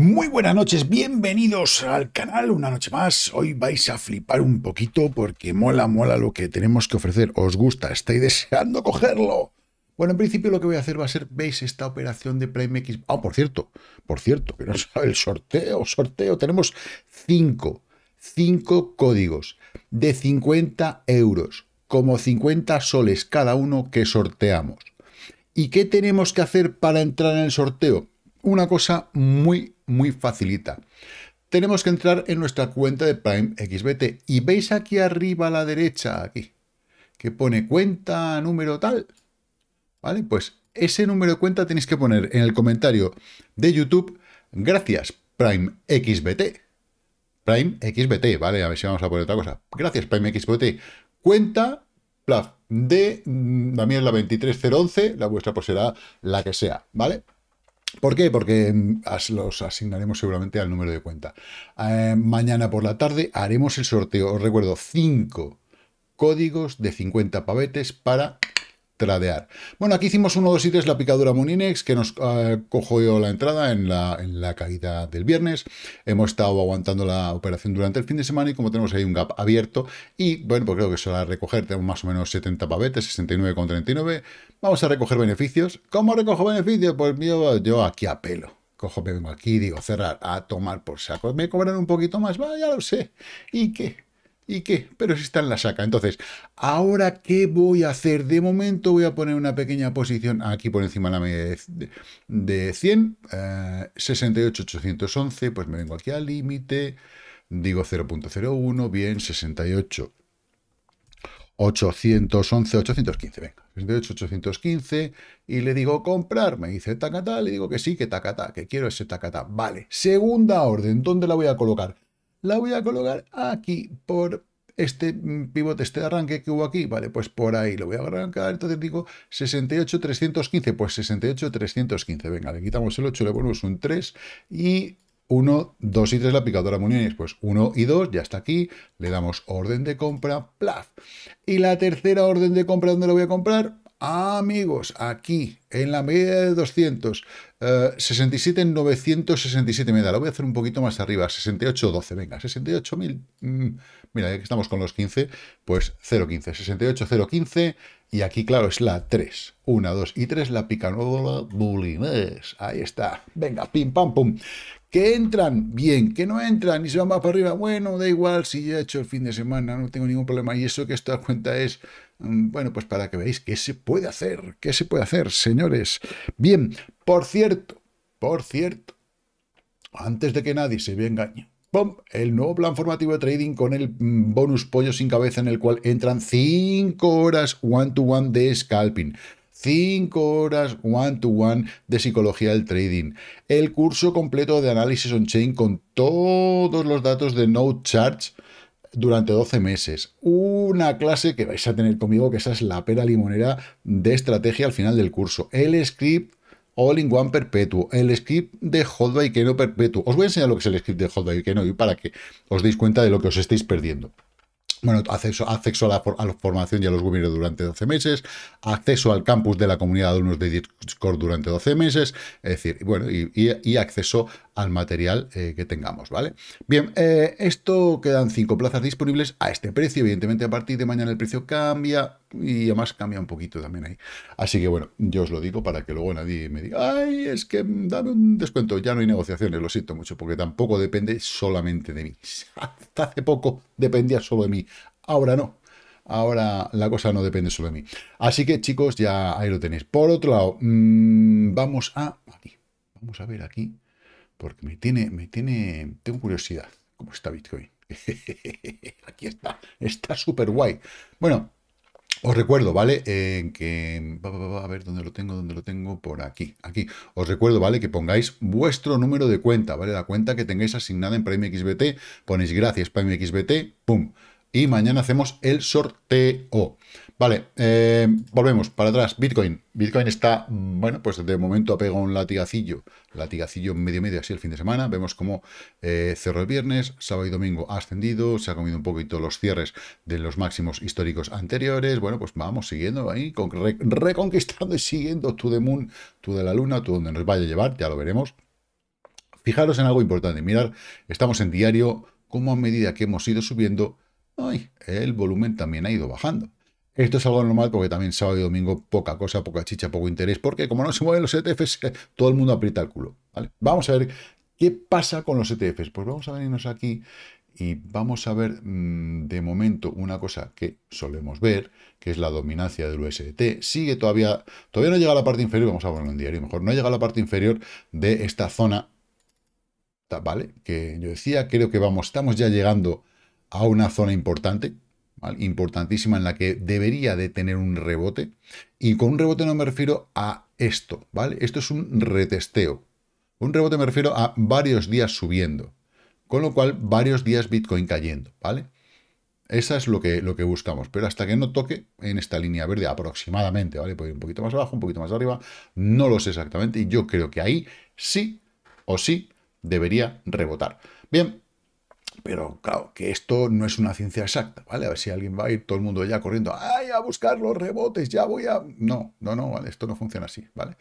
Muy buenas noches, bienvenidos al canal una noche más. Hoy vais a flipar un poquito porque mola, mola lo que tenemos que ofrecer. ¿Os gusta? ¿Estáis deseando cogerlo? Bueno, en principio lo que voy a hacer va a ser, veis esta operación de Prime X. Ah, por cierto, por cierto, no el sorteo, sorteo. Tenemos 5, 5 códigos de 50 euros, como 50 soles cada uno que sorteamos. ¿Y qué tenemos que hacer para entrar en el sorteo? Una cosa muy muy facilita. Tenemos que entrar en nuestra cuenta de Prime XBT y veis aquí arriba a la derecha, aquí, que pone cuenta número tal. ¿Vale? Pues ese número de cuenta tenéis que poner en el comentario de YouTube, gracias Prime XBT. Prime XBT, ¿vale? A ver si vamos a poner otra cosa. Gracias Prime XBT. Cuenta plaf, de mm, la la 23011, la vuestra pues será la que sea, ¿vale? ¿Por qué? Porque mm, los asignaremos seguramente al número de cuenta. Eh, mañana por la tarde haremos el sorteo. Os recuerdo, 5 códigos de 50 pavetes para tradear. Bueno, aquí hicimos uno dos y tres la picadura muninex que nos eh, cojo yo la entrada en la, en la, caída del viernes. Hemos estado aguantando la operación durante el fin de semana y como tenemos ahí un gap abierto, y bueno, pues creo que se va recoger, tenemos más o menos 70 pavetes, 69,39, vamos a recoger beneficios. ¿Cómo recojo beneficios? Pues yo, yo aquí apelo cojo, me vengo aquí, digo, cerrar, a tomar por saco. Me cobran un poquito más, va, ya lo sé. ¿Y qué? ¿Y qué? Pero si está en la saca. Entonces, ¿ahora qué voy a hacer? De momento voy a poner una pequeña posición aquí por encima de la media de, 100. 68, 68.811, pues me vengo aquí al límite. Digo 0.01, bien, 68. 811, 815, venga, 68.815 815, y le digo comprar, me dice tacata, le digo que sí, que tacatá, que quiero ese tacatá, vale, segunda orden, ¿dónde la voy a colocar? la voy a colocar aquí por este pivote, este arranque que hubo aquí, vale, pues por ahí lo voy a arrancar, entonces digo 68,315, pues 68,315, venga, le quitamos el 8, le ponemos un 3 y 1, 2 y 3 la picadora muñones. pues 1 y 2, ya está aquí, le damos orden de compra, plaf. Y la tercera orden de compra, ¿dónde la voy a comprar? Amigos, aquí, en la medida de 200, 67 967, me da, lo voy a hacer un poquito más arriba, 68, 12, venga, 68.000, mm, mira, ya que estamos con los 15, pues 0.15, 15, y aquí, claro, es la 3, 1, 2 y 3, la picanola bullying, ahí está, venga, pim, pam, pum, que entran bien, que no entran y se van más para arriba, bueno, da igual si ya he hecho el fin de semana, no tengo ningún problema, y eso que esto da cuenta es... Mm, bueno, pues para que veáis qué se puede hacer, qué se puede hacer, señores. Bien, por cierto, por cierto, antes de que nadie se vea engañado, ¡pum! el nuevo plan formativo de trading con el mm, bonus pollo sin cabeza en el cual entran 5 horas one-to-one de scalping. 5 horas one-to-one -one de psicología del trading. El curso completo de análisis on-chain con todos los datos de no charge durante 12 meses. Una clase que vais a tener conmigo, que esa es la pera limonera de estrategia al final del curso. El script All-in-One Perpetuo, el script de que no Perpetuo. Os voy a enseñar lo que es el script de Hot no y para que os deis cuenta de lo que os estáis perdiendo. Bueno, acceso, acceso a, la, a, la, formación y a los webinars durante 12 meses, acceso al campus de la comunidad de alumnos de Discord durante 12 meses, es decir, bueno, y, acceso y acceso al material eh, que tengamos, ¿vale? Bien, eh, esto quedan cinco plazas disponibles a este precio. Evidentemente, a partir de mañana el precio cambia y además cambia un poquito también ahí. Así que bueno, yo os lo digo para que luego nadie me diga, ay, es que dame un descuento. Ya no hay negociaciones, lo siento mucho, porque tampoco depende solamente de mí. Hasta hace poco dependía solo de mí. Ahora no, ahora la cosa no depende solo de mí. Así que chicos, ya ahí lo tenéis. Por otro lado, mm, vamos a... vamos a ver aquí. Porque me tiene, me tiene, tengo curiosidad cómo está Bitcoin. Aquí está, está súper guay. Bueno, os recuerdo, ¿vale? que. A ver, ¿dónde lo tengo? ¿Dónde lo tengo? Por aquí, aquí. Os recuerdo, ¿vale? Que pongáis vuestro número de cuenta, ¿vale? La cuenta que tengáis asignada en XBT. Ponéis gracias XBT. ¡pum! y mañana hacemos el sorteo. Vale, eh, volvemos para atrás. Bitcoin. Bitcoin está, mm, bueno, pues de momento ha pegado un latigacillo. Latigacillo medio medio así el fin de semana. Vemos cómo eh, cerró el viernes, sábado y domingo ha ascendido, se ha comido un poquito los cierres de los máximos históricos anteriores. Bueno, pues vamos siguiendo ahí, reconquistando y siguiendo tú de Moon, tú de la Luna, tú donde nos vaya a llevar, ya lo veremos. Fijaros en algo importante. Mirar, estamos en diario, cómo a medida que hemos ido subiendo Ay, el volumen también ha ido bajando. Esto es algo normal porque también sábado y domingo poca cosa, poca chicha, poco interés, porque como no se mueven los ETFs, todo el mundo aprieta el culo. ¿vale? Vamos a ver qué pasa con los ETFs. Pues vamos a venirnos aquí y vamos a ver mm, de momento una cosa que solemos ver, que es la dominancia del UST. Sigue todavía, todavía no llega a la parte inferior, vamos a ponerlo en diario mejor, no llega a la parte inferior de esta zona, ¿vale? Que yo decía, creo que vamos, estamos ya llegando a una zona importante, importantísima en la que debería de tener un rebote. Y con un rebote no me refiero a esto, ¿vale? Esto es un retesteo. Un rebote me refiero a varios días subiendo. Con lo cual, varios días Bitcoin cayendo, ¿vale? Esa es lo que, lo que buscamos. Pero hasta que no toque en esta línea verde aproximadamente, ¿vale? Puede ir un poquito más abajo, un poquito más arriba. No lo sé exactamente. Y yo creo que ahí sí o sí debería rebotar. Bien, pero claro, que esto no es una ciencia exacta, ¿vale? A ver si alguien va a ir todo el mundo ya corriendo, ¡ay, a buscar los rebotes! Ya voy a... No, no, no, ¿vale? Esto no funciona así, ¿vale?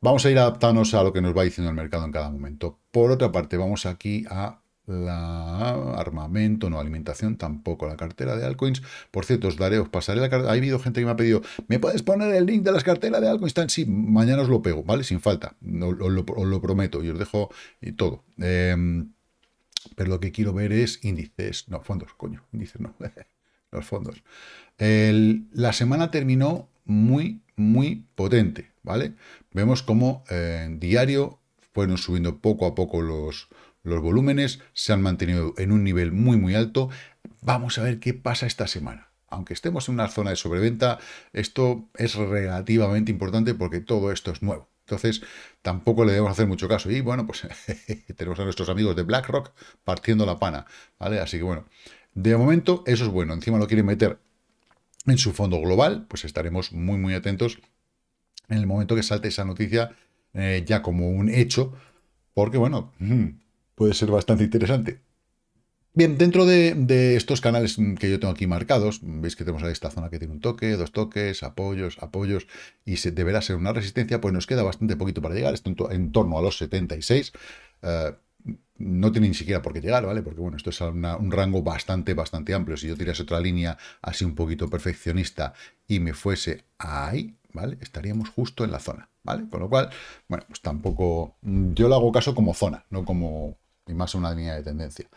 Vamos a ir adaptándonos a lo que nos va diciendo el mercado en cada momento. Por otra parte, vamos aquí a la armamento, no alimentación, tampoco la cartera de altcoins. Por cierto, os daré, os pasaré la cartera. Ha habido gente que me ha pedido, ¿me puedes poner el link de las carteras de altcoins? sí, mañana os lo pego, ¿vale? Sin falta, os lo, lo prometo y os dejo y eh, todo. Em, pero lo que quiero ver es índices, no, fondos, coño, índices no, los fondos. la semana terminó muy, muy potente, ¿vale? Vemos como eh, en diario fueron subiendo poco a poco los, los volúmenes, se han mantenido en un nivel muy, muy alto. Vamos a ver qué pasa esta semana. Aunque estemos en una zona de sobreventa, esto es relativamente importante porque todo esto es nuevo. Entonces, tampoco le debemos hacer mucho caso. Y bueno, pues tenemos a nuestros amigos de BlackRock partiendo la pana, ¿vale? Así que bueno, de momento eso es bueno. Encima lo quieren meter en su fondo global, pues estaremos muy, muy atentos en el momento que salte esa noticia eh, ya como un hecho, porque bueno, puede ser bastante interesante. Bien, dentro de, estos canales que yo tengo aquí marcados, veis que tenemos ahí esta zona que tiene un toque, dos toques, apoyos, apoyos, y deberá ser una resistencia, pues nos queda bastante poquito para llegar, esto en, torno a los 76. Eh, no tiene ni siquiera por qué llegar, ¿vale? Porque, bueno, esto es un rango bastante, bastante amplio. Si yo tirase otra línea así un poquito perfeccionista y me fuese ahí, ¿vale? Estaríamos justo en la zona, ¿vale? Con lo cual, bueno, pues tampoco... Yo le hago caso como zona, no como... Y más una línea de tendencia.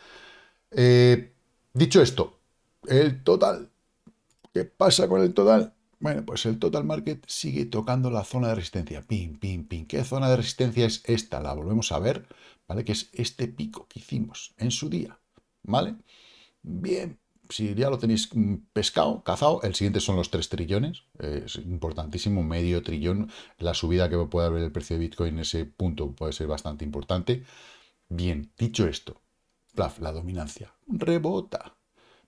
Eh, dicho esto, el total. ¿Qué pasa con el total? Bueno, pues el total market sigue tocando la zona de resistencia. Pin, pin, pin. ¿Qué zona de resistencia es esta? La volvemos a ver, ¿vale? Que es este pico que hicimos en su día, ¿vale? Bien, si ya lo tenéis mm, pescado, cazado, el siguiente son los 3 trillones, eh, es importantísimo, medio trillón, la subida que puede haber el precio de Bitcoin en ese punto puede ser bastante importante. Bien, dicho esto, la dominancia. Rebota.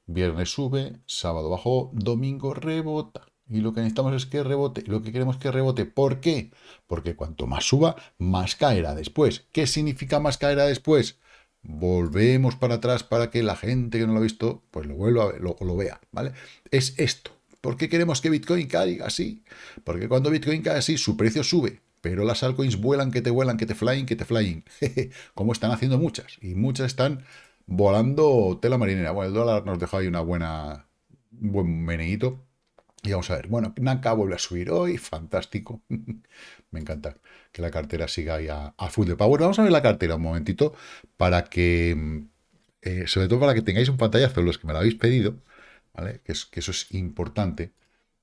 Viernes sube, sábado bajo domingo rebota. Y lo que necesitamos es que rebote. lo que queremos que rebote. ¿Por qué? Porque cuanto más suba, más caerá después. ¿Qué significa más caerá después? Volvemos para atrás para que la gente que no lo ha visto, pues lo vuelva a ver, lo, lo vea, ¿vale? Es esto. ¿Por qué queremos que Bitcoin caiga así? Porque cuando Bitcoin cae así, su precio sube. Pero las altcoins vuelan, que te vuelan, que te flying, que te flying. Como están haciendo muchas. Y muchas están volando tela marinera. Bueno, el dólar nos dejó ahí una buena, un buen meneíto. Y vamos a ver. Bueno, Naka vuelve a subir hoy. Fantástico. Me encanta que la cartera siga ahí a, full de power. Vamos a ver la cartera un momentito para que... Eh, sobre todo para que tengáis un pantallazo los que me lo habéis pedido. ¿Vale? Que, eso es importante.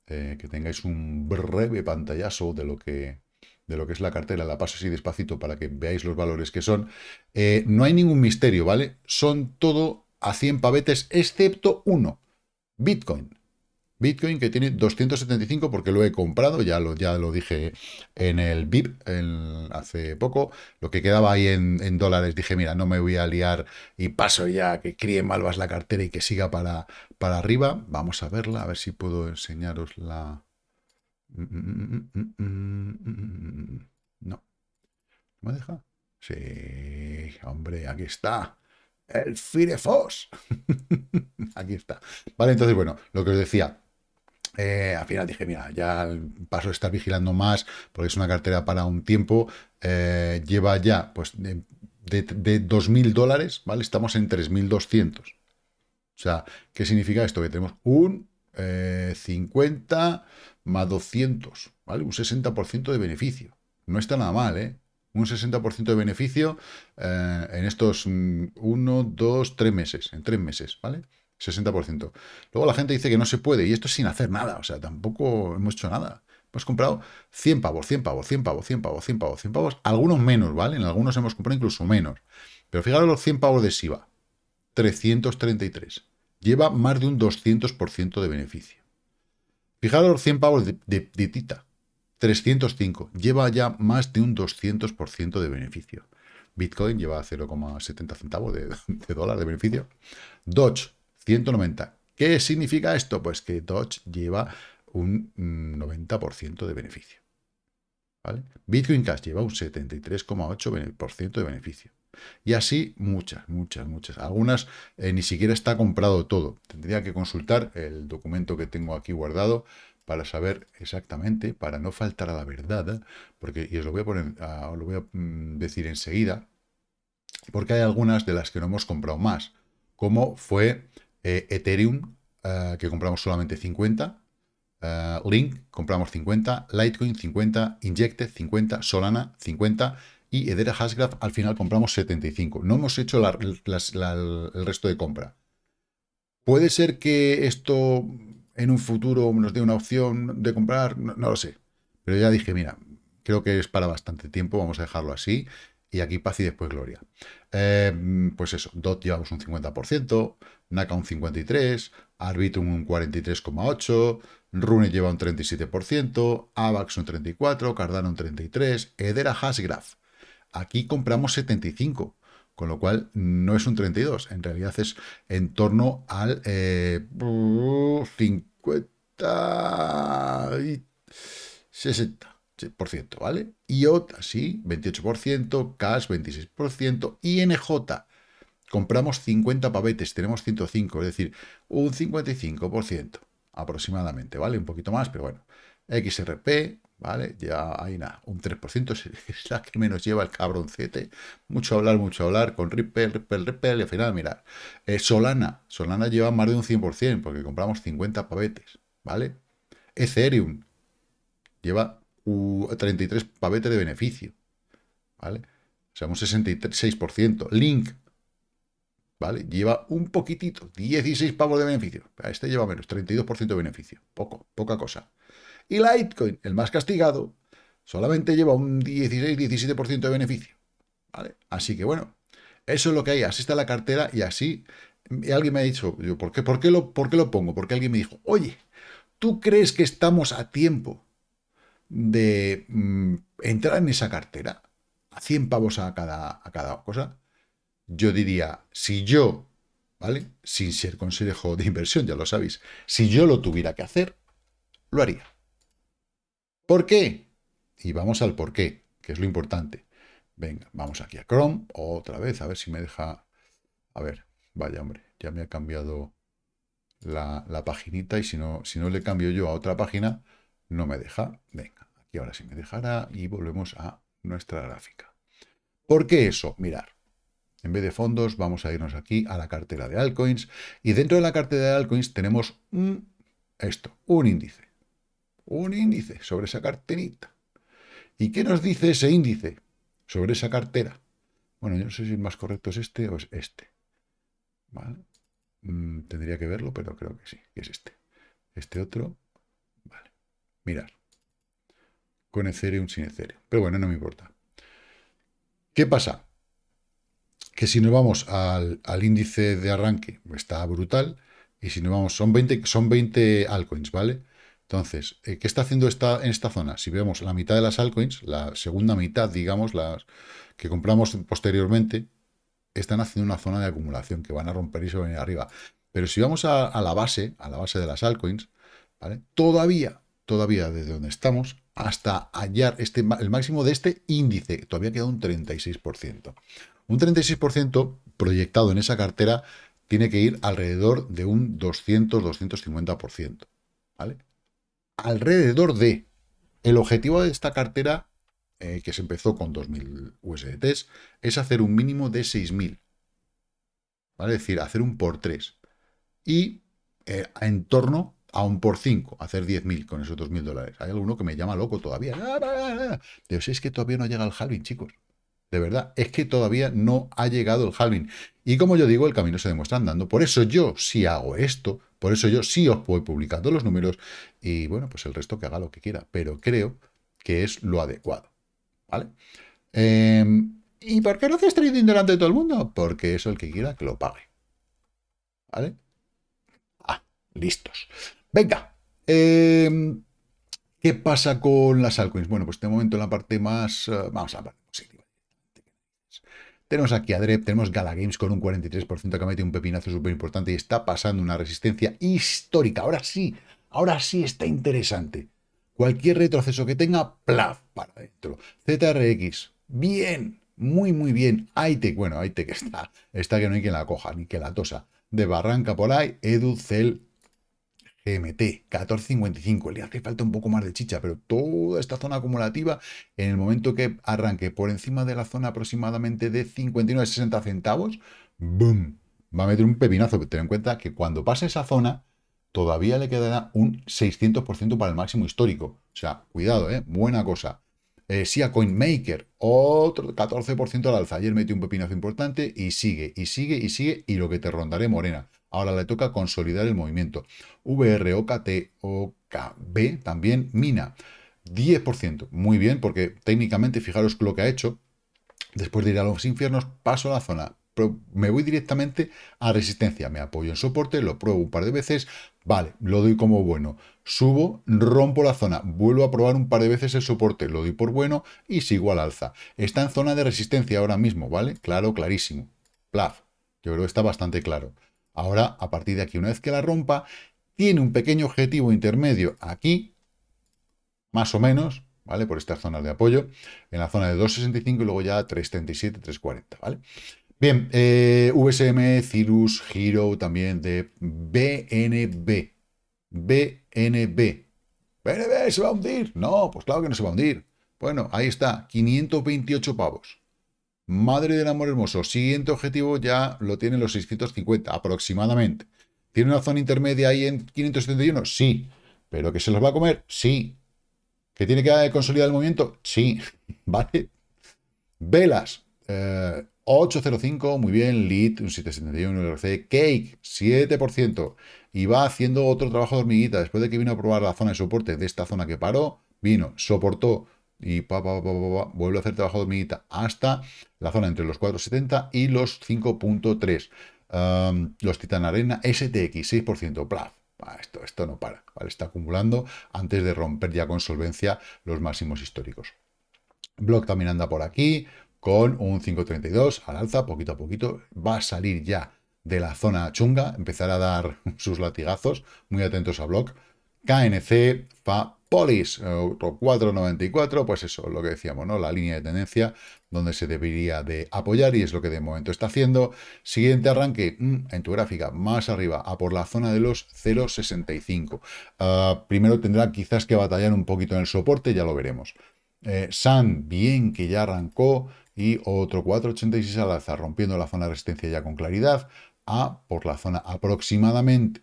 Eh, que tengáis un breve pantallazo de lo que de lo que es la cartera, la paso así despacito para que veáis los valores que son. Eh, no hay ningún misterio, ¿vale? Son todo a 100 pavetes, excepto uno, Bitcoin. Bitcoin que tiene 275 porque lo he comprado, ya lo, ya lo dije en el VIP hace poco, lo que quedaba ahí en, dólares, dije, mira, no me voy a liar y paso ya, que críe malvas la cartera y que siga para, para arriba. Vamos a verla, a ver si puedo enseñaros la... No. ¿Me deja? Sí, hombre, aquí está. El Firefox. aquí está. Vale, entonces, bueno, lo que os decía, eh, al final dije, mira, ya paso a estar vigilando más porque es una cartera para un tiempo. Eh, lleva ya pues de, de, de 2.000 dólares, ¿vale? Estamos en 3.200. O sea, ¿qué significa esto? Que tenemos un 50, eh, más 200, ¿vale? Un 60% de beneficio. No está nada mal, ¿eh? Un 60% de beneficio eh, en estos 1, 2, 3 meses, en 3 meses, ¿vale? 60%. Luego la gente dice que no se puede y esto es sin hacer nada, o sea, tampoco hemos hecho nada. Hemos comprado 100 pavos, 100 pavos, 100 pavos, 100 pavos, 100 pavos, 100 pavos, algunos menos, ¿vale? En algunos hemos comprado incluso menos. Pero fijaros los 100 pavos de SIVA, 333. Lleva más de un 200% de beneficio. Fijaros, 100 pavos de, tita. 305. Lleva ya más de un 200% de beneficio. Bitcoin lleva 0,70 centavos de, dólar de beneficio. Dodge, 190. ¿Qué significa esto? Pues que Dodge lleva un 90% mm, de beneficio. Bitcoin Cash lleva un 73,8% de beneficio. Y así muchas, muchas, muchas. Algunas eh, ni siquiera está comprado todo. Tendría que consultar el documento que tengo aquí guardado para saber exactamente, para no faltar a la verdad, porque, y os lo voy a, poner, ah, lo voy a mm, decir enseguida, porque hay algunas de las que no hemos comprado más, como fue eh, Ethereum, ah, que compramos solamente 50, ah, Link, compramos 50, Litecoin 50, Injected 50, Solana 50, y Edera Hasgraf al final compramos 75. No hemos hecho el resto de compra. ¿Puede ser que esto en un futuro nos dé una opción de comprar? No, lo sé. Pero ya dije, mira, creo que es para bastante tiempo, vamos a dejarlo así. Y aquí paz y después gloria. Eh, pues eso, DOT llevamos un 50%, naka un 53%, Arbitrum un 43,8%, Rune lleva un 37%, AVAX un 34%, Cardano un 33%, Edera Hasgraf Aquí compramos 75, con lo cual no es un 32, en realidad es en torno al 50 eh, y 60. Por ciento, ¿vale? IOT, sí, 28%, Cash 26%, INJ, compramos 50 pavetes, tenemos 105, es decir, un 55% aproximadamente, ¿vale? Un poquito más, pero bueno. XRP, ¿vale? Ya hay nada, un 3%, es la que menos lleva el cabroncete. Mucho hablar, mucho hablar con Ripple, Ripple, Ripple, y al final, mirar eh, Solana, Solana lleva más de un 100%, porque compramos 50 pavetes, ¿vale? Ethereum lleva 33 uh, pavetes de beneficio, ¿vale? O sea, un 66%. Link, ¿vale? Lleva un poquitito, 16 pavos de beneficio. Este lleva menos, 32% de beneficio. Poco, poca cosa. Y Litecoin, el más castigado, solamente lleva un 16-17% de beneficio. ¿vale? Así que bueno, eso es lo que hay, así está la cartera y así... alguien me ha dicho, ¿por, qué, por, qué lo, ¿por qué lo pongo? Porque alguien me dijo, oye, ¿tú crees que estamos a tiempo de mm, entrar en esa cartera? A 100 pavos a cada, a cada cosa. Yo diría, si yo, ¿vale? Sin ser consejo de inversión, ya lo sabéis, si yo lo tuviera que hacer, lo haría. ¿Por qué? Y vamos al por qué, que es lo importante. Venga, vamos aquí a Chrome, otra vez, a ver si me deja... A ver, vaya hombre, ya me ha cambiado la, la paginita y si no, si no le cambio yo a otra página, no me deja. Venga, aquí ahora sí me dejará y volvemos a nuestra gráfica. ¿Por qué eso? Mirar. En vez de fondos, vamos a irnos aquí a la cartera de altcoins. Y dentro de la cartera de altcoins tenemos esto, un índice un índice sobre esa carterita. ¿Y qué nos dice ese índice sobre esa cartera? Bueno, yo no sé si el más correcto es este o es este. ¿Vale? Mm, tendría que verlo, pero creo que sí, que es este. Este otro, vale. Mirad. Con Ethereum, sin Ethereum. Pero bueno, no me importa. ¿Qué pasa? Que si nos vamos al, al índice de arranque, pues está brutal. Y si nos vamos, son 20, son 20 altcoins, ¿vale? Entonces, eh, ¿qué está haciendo en esta zona? Si vemos la mitad de las altcoins, la segunda mitad, digamos, las que compramos posteriormente, están haciendo una zona de acumulación que van a romper y se van a ir arriba. Pero si vamos a, la base, a la base de las altcoins, ¿vale? Todavía, todavía desde donde estamos, hasta hallar este, el máximo de este índice, todavía queda un 36%. Un 36% proyectado en esa cartera tiene que ir alrededor de un 200-250%, ¿vale? alrededor de. El objetivo de esta cartera, eh, que se empezó con 2.000 USDTs, es hacer un mínimo de 6.000. ¿Vale? Es decir, hacer un por 3. Y eh, en torno a un por 5, hacer 10.000 con esos 2.000 dólares. Hay alguno que me llama loco todavía. Pero ah, ah, ah, es que todavía no llega el halving, chicos. De verdad, es que todavía no ha llegado el halving. Y como yo digo, el camino se demuestra andando. Por eso yo, si hago esto, por eso yo sí os voy publicando los números y bueno, pues el resto que haga lo que quiera, pero creo que es lo adecuado, ¿vale? Em, ¿Y por qué no haces trading delante de todo el mundo? Porque eso el que quiera que lo pague, ¿vale? Ah, listos. Venga, em, ¿qué pasa con las altcoins? Bueno, pues de momento la parte más... Eh, vamos a la tenemos aquí a Drep, tenemos Gala Games con un 43% que mete un pepinazo súper importante y está pasando una resistencia histórica. Ahora sí, ahora sí está interesante. Cualquier retroceso que tenga, plaf, para adentro. ZRX, bien, muy, muy bien. Aitec, bueno, que está, está que no hay quien la coja ni que la tosa. De Barranca por ahí, Edu, MT, 14.55. Le hace falta un poco más de chicha, pero toda esta zona acumulativa, en el momento que arranque por encima de la zona aproximadamente de 59,60 centavos, ¡boom! Va a meter un pepinazo. Ten en cuenta que cuando pase esa zona, todavía le quedará un 600% para el máximo histórico. O sea, cuidado, ¿eh? Buena cosa. Eh, SIA CoinMaker, otro 14% al alza. Ayer metió un pepinazo importante y sigue, y sigue, y sigue, y lo que te rondaré morena. Ahora le toca consolidar el movimiento. VROKTOKB también mina. 10%. Muy bien, porque técnicamente, fijaros lo que ha hecho. Después de ir a los infiernos, paso a la zona. me voy directamente a resistencia. Me apoyo en soporte, lo pruebo un par de veces. Vale, lo doy como bueno. Subo, rompo la zona. Vuelvo a probar un par de veces el soporte. Lo doy por bueno y sigo al alza. Está en zona de resistencia ahora mismo, ¿vale? Claro, clarísimo. Plaf. Yo creo que está bastante claro. Ahora, a partir de aquí, una vez que la rompa, tiene un pequeño objetivo intermedio aquí, más o menos, ¿vale? Por estas zonas de apoyo, en la zona de 2.65 y luego ya 3.37, 3.40, ¿vale? Bien, eh, VSM, Cirrus, Hero, también de BNB. BNB. ¿BNB se va a hundir? No, pues claro que no se va a hundir. Bueno, ahí está, 528 pavos. Madre del amor hermoso, siguiente objetivo ya lo tiene los 650 aproximadamente. ¿Tiene una zona intermedia ahí en 571? Sí. ¿Pero que se los va a comer? Sí. ¿Que tiene que consolidar el movimiento? Sí. ¿Vale? Velas. 8.05, eh, muy bien. Lead, un 7.71, RC. Cake, 7%. Y va haciendo otro trabajo de hormiguita. Después de que vino a probar la zona de soporte de esta zona que paró, vino, soportó y pa, pa, pa, vuelve a hacer trabajo dominita hasta la zona entre los 4,70 y los 5,3. los Titan Arena STX 6%, plaf. Esto, esto no para, ¿vale? está acumulando antes de romper ya con solvencia los máximos históricos. Block también anda por aquí con un 5.32 al alza, poquito a poquito. Va a salir ya de la zona chunga, empezará a dar sus latigazos. Muy atentos a Block. KNC, FA, Polis, eh, otro 4,94, pues eso, lo que decíamos, ¿no? La línea de tendencia donde se debería de apoyar y es lo que de momento está haciendo. Siguiente arranque mm, en tu gráfica, más arriba, a por la zona de los 0,65. Ah, primero tendrá quizás que batallar un poquito en el soporte, ya lo veremos. Eh, San, bien que ya arrancó y otro 4,86 al alza, rompiendo la zona de resistencia ya con claridad, a por la zona aproximadamente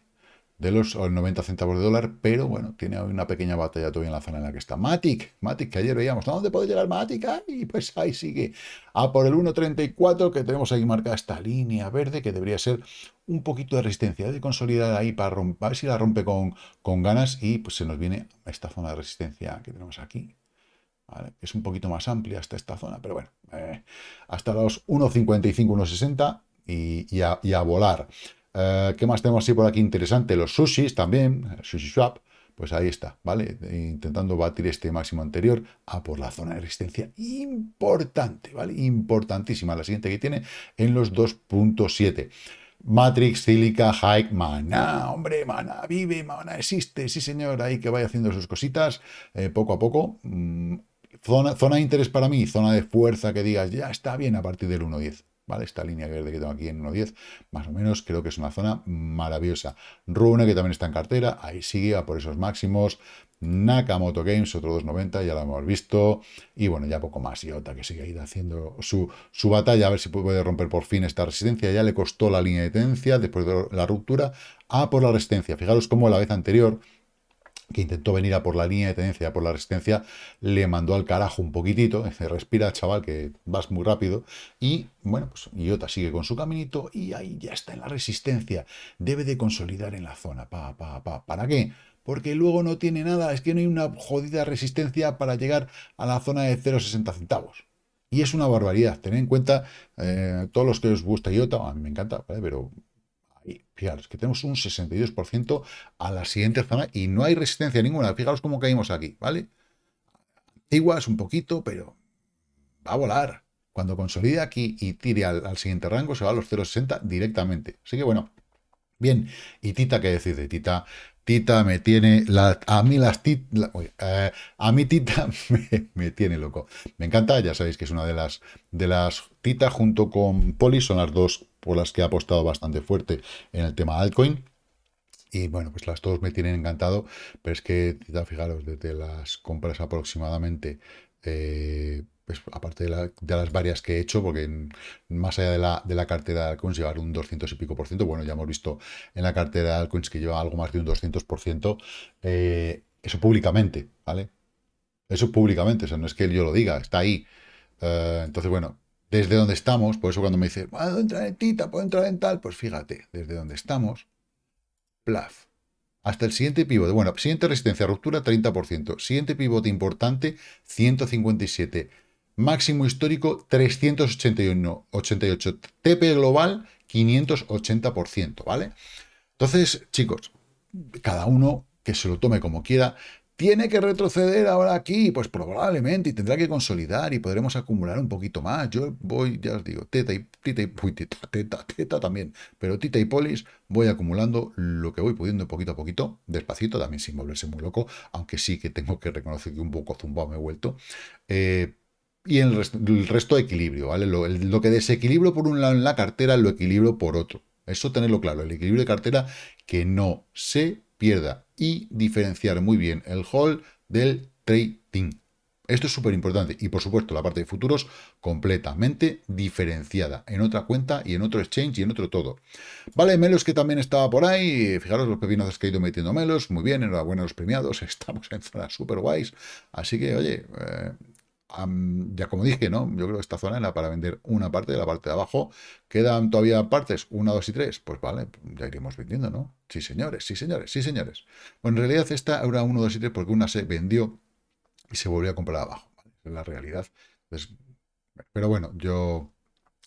de los 90 centavos de dólar, pero bueno, tiene una pequeña batalla todavía en la zona en la que está. Matic, Matic, que ayer veíamos, dónde puede llegar Matic? Y pues ahí sigue. A por el 1.34 que tenemos ahí marcada esta línea verde que debería ser un poquito de resistencia de consolidar ahí para romper, a ver si la rompe con, con ganas y pues se nos viene esta zona de resistencia que tenemos aquí, Es un poquito más amplia hasta esta zona, pero bueno, eh, hasta los 1.55, 1.60 y, y, a volar. Eh, ¿Qué más tenemos así por aquí interesante? Los sushis también, sushi swap. Pues ahí está, ¿vale? Intentando batir este máximo anterior a por la zona de resistencia importante, ¿vale? Importantísima, la siguiente que tiene en los 2.7. Matrix, Silica, Hike, Maná, hombre, Mana, vive, Maná existe, sí señor, ahí que vaya haciendo sus cositas eh, poco a poco. Mm, zona, zona de interés para mí, zona de fuerza que digas, ya está bien a partir del 1.10. ¿vale? Esta línea verde que tengo aquí en 1.10, más o menos, creo que es una zona maravillosa. Rune, que también está en cartera, ahí sigue, a por esos máximos. Nakamoto Games, otro 2.90, ya lo hemos visto. Y bueno, ya poco más. Iota, que sigue ahí haciendo su, su batalla, a ver si puede romper por fin esta resistencia. Ya le costó la línea de tendencia después de la ruptura a por la resistencia. Fijaros cómo la vez anterior que intentó venir a por la línea de tendencia, a por la resistencia, le mandó al carajo un poquitito, dice, respira chaval que vas muy rápido, y bueno, pues Iota sigue con su caminito y ahí ya está en la resistencia, debe de consolidar en la zona, pa, pa, ¿para qué? Porque luego no tiene nada, es que no hay una jodida resistencia para llegar a la zona de 0,60 centavos. Y es una barbaridad, tened en cuenta, eh, todos los que os gusta IOTA, a mí me encanta, pero y fijaros que tenemos un 62% a la siguiente zona y no hay resistencia ninguna. Fijaros cómo caímos aquí, ¿vale? igual es un poquito, pero va a volar. Cuando consolide aquí y tire al, siguiente rango, se va a los 0,60 directamente. Así que bueno, bien. ¿Y Tita qué decir Tita? Tita me tiene, a mí las eh, a mí Tita me, tiene loco. Me encanta, ya sabéis que es una de las, de las Tita junto con Poli, son las dos por las que ha apostado bastante fuerte en el tema altcoin. Y bueno, pues las dos me tienen encantado, pero es que, fijaros, desde las compras aproximadamente, eh, pues aparte de, las varias que he hecho, porque más allá de la, cartera de altcoins llevar un 200 y pico por ciento, bueno, ya hemos visto en la cartera de altcoins que lleva algo más de un 200 por ciento, eh, eso públicamente, ¿vale? Eso públicamente, o sea, no es que yo lo diga, está ahí. Eh, entonces, bueno, desde donde estamos, por eso cuando me dice ¿puedo entrar en Tita? ¿Puedo entrar en tal? Pues fíjate, desde donde estamos, plaf, hasta el siguiente pivote. Bueno, siguiente resistencia, ruptura 30%. Siguiente pivote importante, 157. Máximo histórico, 381. TP global, 580%, ¿vale? Entonces, chicos, cada uno que se lo tome como quiera. ¿Tiene que retroceder ahora aquí? Pues probablemente, y tendrá que consolidar y podremos acumular un poquito más. Yo voy, ya os digo, teta y, tita y teta, teta, teta también, pero tita y polis voy acumulando lo que voy pudiendo poquito a poquito, despacito, también sin volverse muy loco, aunque sí que tengo que reconocer que un poco zumbado me he vuelto. Eh, y el, resto de equilibrio, ¿vale? Lo, que desequilibro por un lado en la cartera, lo equilibro por otro. Eso tenerlo claro, el equilibrio de cartera que no se y diferenciar muy bien el hold del trading. Esto es súper importante y por supuesto la parte de futuros completamente diferenciada en otra cuenta y en otro exchange y en otro todo. Vale, Melos que también estaba por ahí, fijaros los pepinazos que ha ido metiendo Melos, muy bien, enhorabuena a los premiados, estamos en zonas súper guays, así que oye, eh, ya como dije, ¿no? Yo creo que esta zona era para vender una parte de la parte de abajo. ¿Quedan todavía partes? Una, dos y tres. Pues vale, ya iremos vendiendo, ¿no? Sí, señores, sí, señores, sí, señores. en realidad esta era uno dos y tres porque una se vendió y se volvió a comprar abajo. Es la realidad. pero bueno, yo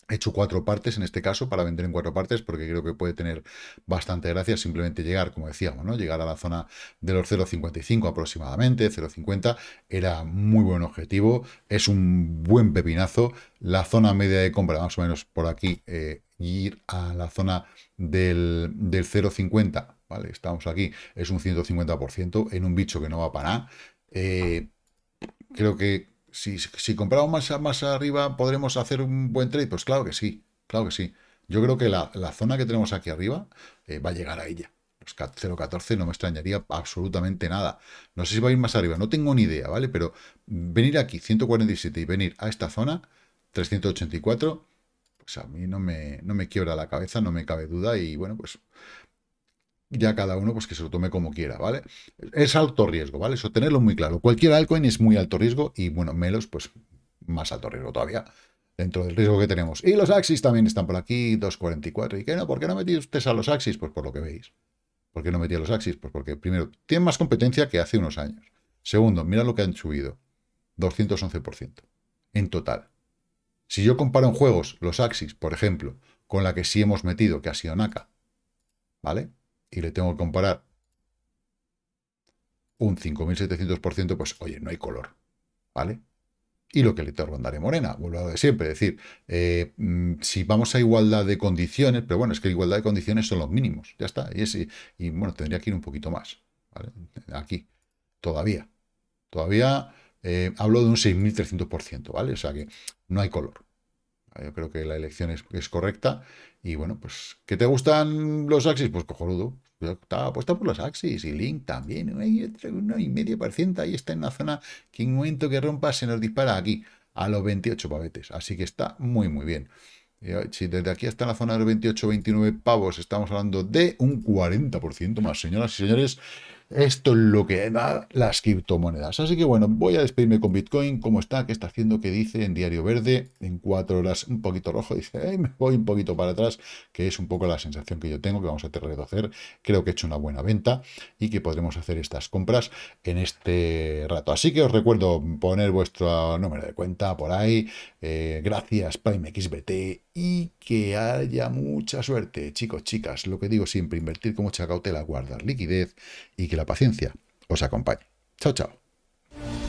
He hecho cuatro partes en este caso para vender en cuatro partes porque creo que puede tener bastante gracia simplemente llegar, como decíamos, ¿no? llegar a la zona de los 0.55 aproximadamente, 0.50 era muy buen objetivo, es un buen pepinazo, la zona media de compra más o menos por aquí, eh, ir a la zona del, 0.50, ¿vale? estamos aquí, es un 150% en un bicho que no va para nada, eh, creo que si, compramos más, más arriba, ¿podremos hacer un buen trade? Pues claro que sí, claro que sí. Yo creo que la, zona que tenemos aquí arriba eh, va a llegar a ella. 0.14 no me extrañaría absolutamente nada. No sé si va a ir más arriba, no tengo ni idea, ¿vale? Pero venir aquí, 147, y venir a esta zona, 384, pues a mí no me, no me quiebra la cabeza, no me cabe duda. Y bueno, pues ya cada uno pues que se lo tome como quiera, ¿vale? Es alto riesgo, ¿vale? Eso tenerlo muy claro. Cualquier altcoin es muy alto riesgo y, bueno, Melos, pues más alto riesgo todavía dentro del riesgo que tenemos. Y los Axis también están por aquí, 2.44. ¿Y qué no? ¿Por qué no metí ustedes a los Axis? Pues por lo que veis. ¿Por qué no metí a los Axis? Pues porque, primero, tienen más competencia que hace unos años. Segundo, mira lo que han subido. 211% en total. Si yo comparo en juegos los Axis, por ejemplo, con la que sí hemos metido, que ha sido Naka, ¿vale? y le tengo que comparar un 5.700%, pues oye, no hay color, ¿vale? Y lo que le rondaré morena, vuelvo a lo de siempre, es decir, eh, mm, si vamos a igualdad de condiciones, pero bueno, es que igualdad de condiciones son los mínimos, ya está, y, bueno, tendría que ir un poquito más, ¿vale? Aquí, todavía, todavía eh, hablo de un 6.300%, ¿vale? O sea que no hay color. Ah, yo creo que la elección es, correcta. Y bueno, pues, ¿qué te gustan los Axis? Pues cojonudo. Está apuesta por los Axis y Link también. Hay otro 1,5%. Ahí está en la zona que en un momento que rompa se nos dispara aquí, a los 28 pavetes. Así que está muy, muy bien. Si desde aquí hasta la zona de los 28, 29 pavos estamos hablando de un 40% más, señoras y señores, esto es lo que da las criptomonedas. Así que bueno, voy a despedirme con Bitcoin. ¿Cómo está? ¿Qué está haciendo? ¿Qué dice en Diario Verde? En cuatro horas, un poquito rojo. Dice, me voy un poquito para atrás, que es un poco la sensación que yo tengo, que vamos a tener hacer. Creo que he hecho una buena venta y que podremos hacer estas compras en este rato. Así que os recuerdo poner vuestro número de cuenta por ahí. Eh, gracias, PrimeXBT y que haya mucha suerte. Chicos, chicas, lo que digo siempre, invertir con mucha cautela, guardar liquidez y que la paciencia os acompañe. Chao, chao.